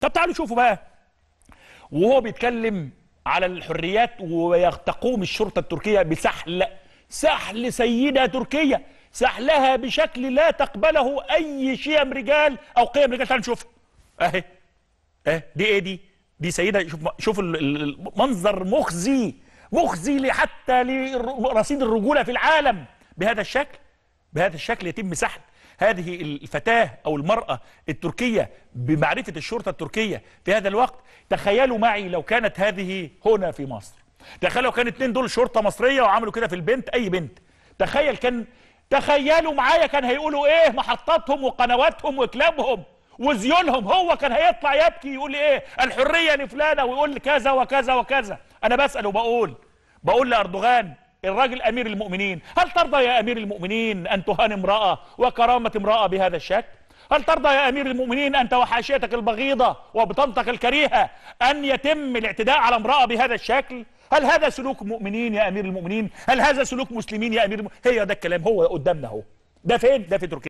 طب تعالوا شوفوا بقى وهو بيتكلم على الحريات وتقوم الشرطة التركية بسحل سحل سيدة تركيا سحلها بشكل لا تقبله أي شيم رجال أو قيم رجال تعالوا نشوف أهي أهي دي إيه دي دي سيدة شوف شوف المنظر مخزي مخزي حتى لرصيد الرجولة في العالم بهذا الشكل بهذا الشكل يتم سحل هذه الفتاة أو المرأة التركية بمعرفة الشرطة التركية في هذا الوقت تخيلوا معي لو كانت هذه هنا في مصر تخيلوا لو كان اتنين دول شرطة مصرية وعملوا كده في البنت أي بنت تخيل كان تخيلوا معايا كان هيقولوا ايه محطاتهم وقنواتهم وكلابهم وزيونهم هو كان هيطلع يبكي يقول ايه الحريه لفلانه ويقول كذا وكذا وكذا انا بسال وبقول بقول لاردوغان الراجل امير المؤمنين هل ترضى يا امير المؤمنين ان تهان امراه وكرامه امراه بهذا الشكل هل ترضى يا امير المؤمنين انت وحاشيتك البغيضه وبطنتك الكريهه ان يتم الاعتداء على امراه بهذا الشكل هل هذا سلوك مؤمنين يا امير المؤمنين هل هذا سلوك مسلمين يا امير المؤمنين هي ده الكلام هو قدامنا اهو ده فين ده في تركيا